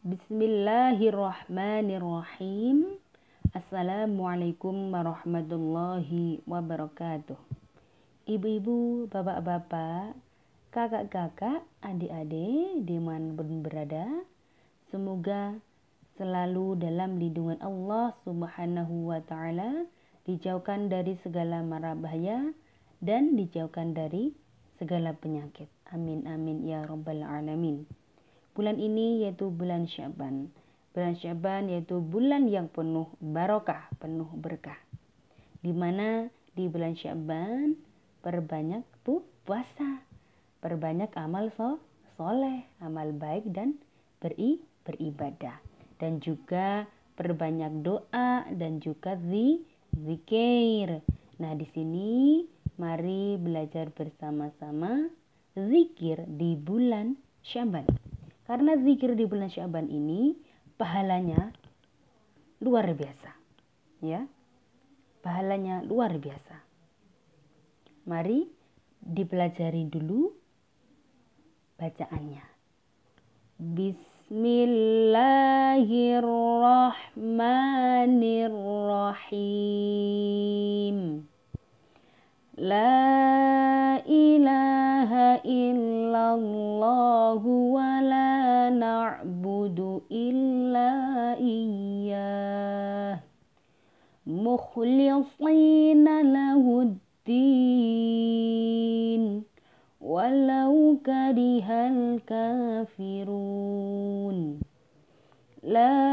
Bismillahirrahmanirrahim. Assalamualaikum warahmatullahi wabarakatuh. Ibu-ibu, bapak-bapak, kakak-kakak, adik-adik, pun berada, semoga selalu dalam lindungan Allah Subhanahu wa Ta'ala, dijauhkan dari segala mara bahaya dan dijauhkan dari segala penyakit. Amin, amin, ya Rabbal 'Alamin bulan ini yaitu bulan Syaban. Bulan Syaban yaitu bulan yang penuh barokah, penuh berkah. Di mana di bulan Syaban perbanyak tuh puasa, perbanyak amal so, soleh, amal baik dan beri, beribadah. Dan juga perbanyak doa dan juga zi, zikir. Nah, di sini mari belajar bersama-sama zikir di bulan Syaban. Karena zikir di bulan Syaban ini pahalanya luar biasa. Ya. Pahalanya luar biasa. Mari dipelajari dulu bacaannya. Bismillahirrahmanirrahim. مخلصين له الدين ولو كره الكافرون لا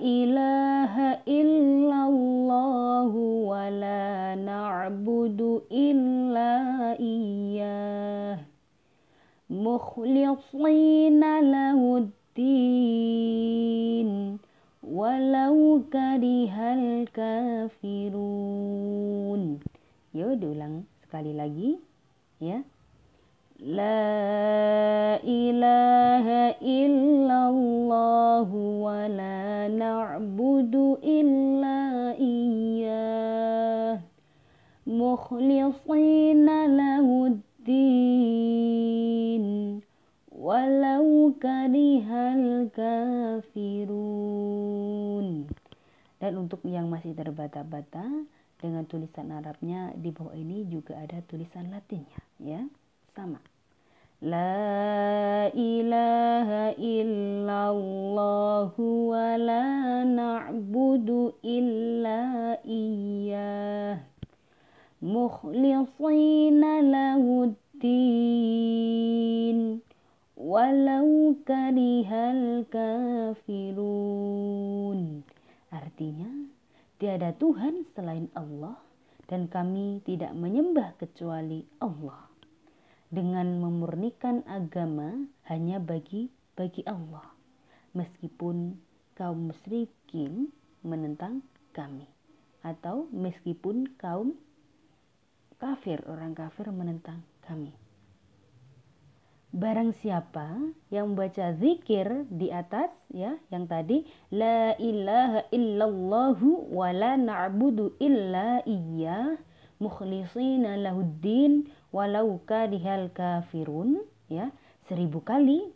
إله إلا الله ولا نعبد إلا إياه مخلصين له الدين كره kafirun. Yo ya, diulang sekali lagi ya La ilaha illallah wa la na'budu illa iyyah Mukhlisina lahuddin Walau karihal kafirun dan untuk yang masih terbata-bata dengan tulisan Arabnya di bawah ini juga ada tulisan Latinnya ya. Sama. La ilaha illallah wa la na'budu illa iyyah mukhlisina lahuddin walau karihal kafirun Artinya, tiada Tuhan selain Allah dan kami tidak menyembah kecuali Allah. Dengan memurnikan agama hanya bagi bagi Allah. Meskipun kaum musyrikin menentang kami atau meskipun kaum kafir orang kafir menentang kami barang siapa yang membaca zikir di atas ya yang tadi la ilaha illallahu wa la na'budu illa iya mukhlisina lahuddin walau kadihal kafirun ya seribu kali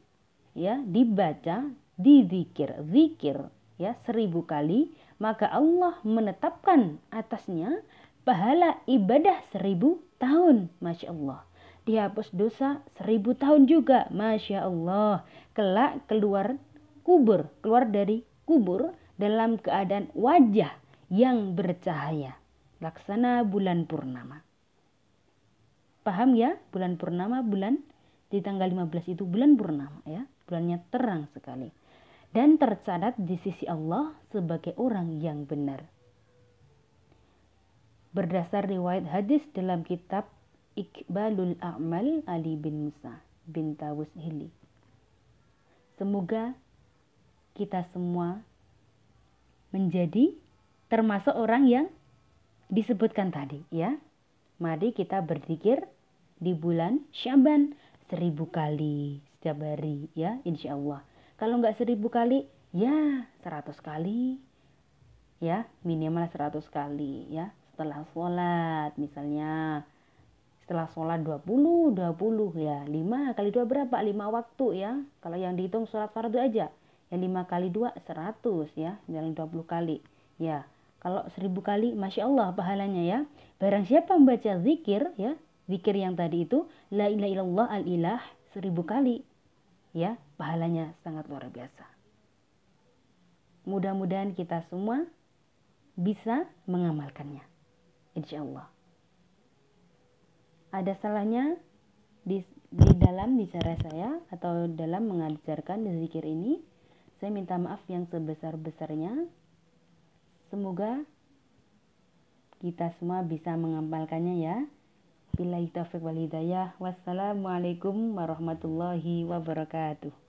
ya dibaca di zikir zikir ya seribu kali maka Allah menetapkan atasnya pahala ibadah seribu tahun masya Allah dihapus dosa seribu tahun juga. Masya Allah. Kelak keluar kubur, keluar dari kubur dalam keadaan wajah yang bercahaya. Laksana bulan purnama. Paham ya? Bulan purnama, bulan di tanggal 15 itu bulan purnama ya. Bulannya terang sekali. Dan tercatat di sisi Allah sebagai orang yang benar. Berdasar riwayat hadis dalam kitab Iqbalul A'mal Ali bin Musa bin Tawus Hili. Semoga kita semua menjadi termasuk orang yang disebutkan tadi ya. Mari kita berzikir di bulan Syaban seribu kali setiap hari ya insya Allah. Kalau nggak seribu kali ya seratus kali ya minimal seratus kali ya setelah sholat misalnya setelah sholat 20, 20 ya 5 kali 2 berapa? 5 waktu ya kalau yang dihitung sholat fardu aja ya 5 kali 2 100 ya 20 kali ya kalau 1000 kali Masya Allah pahalanya ya barang siapa membaca zikir ya zikir yang tadi itu la ilaha illallah al ilah 1000 kali ya pahalanya sangat luar biasa mudah-mudahan kita semua bisa mengamalkannya insya Allah ada salahnya di, di dalam bicara saya atau dalam mengajarkan zikir ini. Saya minta maaf yang sebesar-besarnya. Semoga kita semua bisa mengamalkannya ya. Bila itu wal hidayah. Wassalamualaikum warahmatullahi wabarakatuh.